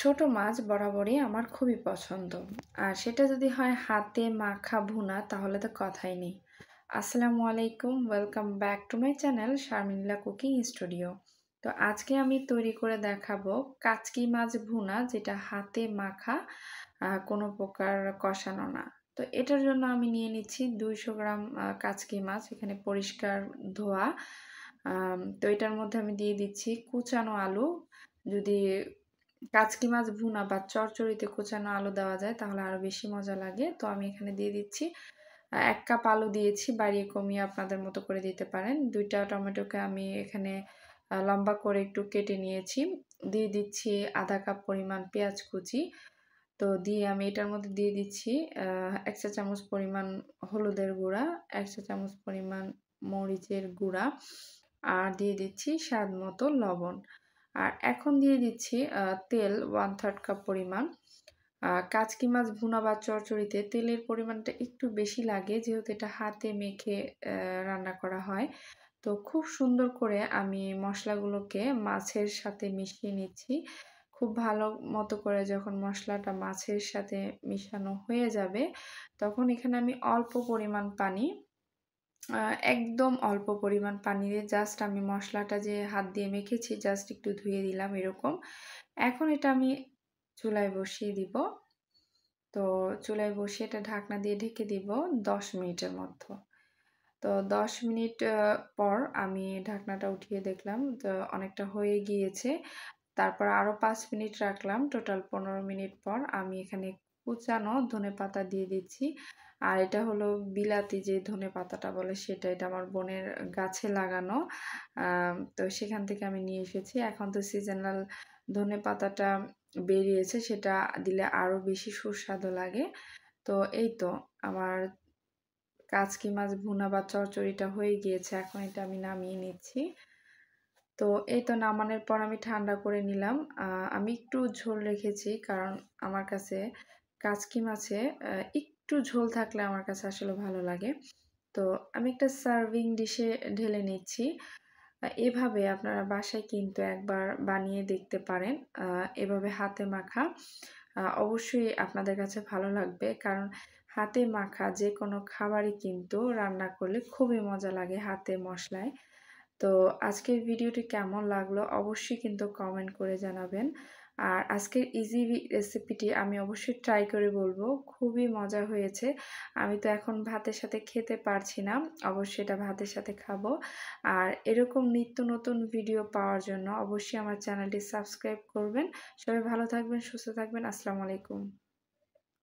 ছোট মাছ বরাবরই আমার খুবই পছন্দ আর সেটা যদি হয় হাতে মাখা ভুনা তাহলে তো কথাই নেই আসসালামু আলাইকুম welcome back to my channel Sharmila cooking studio তো আজকে আমি তৈরি করে দেখাবো কাচকি মাছ ভুনা যেটা হাতে মাখা কোনো প্রকার কষানো না তো এটার জন্য আমি নিয়ে নিচ্ছি দুইশো গ্রাম কাচকি মাছ এখানে পরিষ্কার ধোয়া তো এটার মধ্যে আমি দিয়ে দিচ্ছি কুচানো আলু যদি কাচকি মাছ ভুনা বা চরচড়িতে কোচানো আলু দেওয়া যায় তাহলে আরও বেশি মজা লাগে তো আমি এখানে দিয়ে দিচ্ছি এক কাপ আলু দিয়েছি বাড়িয়ে কমিয়ে আপনাদের মতো করে দিতে পারেন দুইটা টমেটোকে আমি এখানে লম্বা করে একটু কেটে নিয়েছি দিয়ে দিচ্ছি আধা কাপ পরিমাণ পেঁয়াজ কুচি তো দিয়ে আমি এটার মধ্যে দিয়ে দিচ্ছি এক চা চামচ পরিমাণ হলুদের গুঁড়া এক চা চামচ পরিমাণ মরিচের গুঁড়া আর দিয়ে দিচ্ছি স্বাদ মতো লবণ আর এখন দিয়ে দিচ্ছি তেল ওয়ান থার্ড কাপ পরিমাণ কাচকি মাছ ভুনা বা চরচড়িতে তেলের পরিমাণটা একটু বেশি লাগে যেহেতু এটা হাতে মেখে রান্না করা হয় তো খুব সুন্দর করে আমি মশলাগুলোকে মাছের সাথে মিশিয়ে নিচ্ছি খুব ভালো মতো করে যখন মশলাটা মাছের সাথে মিশানো হয়ে যাবে তখন এখানে আমি অল্প পরিমাণ পানি একদম অল্প পরিমাণ পানি দিয়ে জাস্ট আমি মশলাটা যে হাত দিয়ে মেখেছি জাস্ট একটু ধুয়ে দিলাম এরকম এখন এটা আমি চুলায় বসিয়ে দিব তো চুলায় বসিয়ে এটা ঢাকনা দিয়ে ঢেকে দিব দশ মিনিটের মধ্যে তো দশ মিনিট পর আমি ঢাকনাটা উঠিয়ে দেখলাম তো অনেকটা হয়ে গিয়েছে তারপর আরও পাঁচ মিনিট রাখলাম টোটাল পনেরো মিনিট পর আমি এখানে কুচানো ধনে পাতা দিয়ে দিচ্ছি আর এটা হলো বিলাতি যে ধনে পাতাটা বলে সেটা এটা আমার বোনের গাছে লাগানো তো সেখান থেকে আমি নিয়ে এসেছি এখন তো সিজনাল ধনে পাতাটা বেরিয়েছে সেটা দিলে আরও বেশি সুস্বাদু লাগে তো এই তো আমার কাচকি মাছ ভুনা বা চরচড়িটা হয়ে গিয়েছে এখন এটা আমি নামিয়ে নিচ্ছি তো এই তো নামানোর পর আমি ঠান্ডা করে নিলাম আমি একটু ঝোল রেখেছি কারণ আমার কাছে কাচকি মাছে একটু ঝোল থাকলে আমার কাছে আসলে ভালো লাগে তো আমি একটা সার্ভিং ডিশে ঢেলে নিচ্ছি এভাবে আপনারা বাসায় কিন্তু একবার বানিয়ে দেখতে পারেন এভাবে হাতে মাখা অবশ্যই আপনাদের কাছে ভালো লাগবে কারণ হাতে মাখা যে কোনো খাবারই কিন্তু রান্না করলে খুবই মজা লাগে হাতে মশলায় তো আজকের ভিডিওটি কেমন লাগলো অবশ্যই কিন্তু কমেন্ট করে জানাবেন আর আজকের ইজি রেসিপিটি আমি অবশ্যই ট্রাই করে বলবো খুবই মজা হয়েছে আমি তো এখন ভাতের সাথে খেতে পারছি না অবশ্যই এটা ভাতের সাথে খাবো আর এরকম নিত্য নতুন ভিডিও পাওয়ার জন্য অবশ্যই আমার চ্যানেলটি সাবস্ক্রাইব করবেন সবাই ভালো থাকবেন সুস্থ থাকবেন আসসালামু আলাইকুম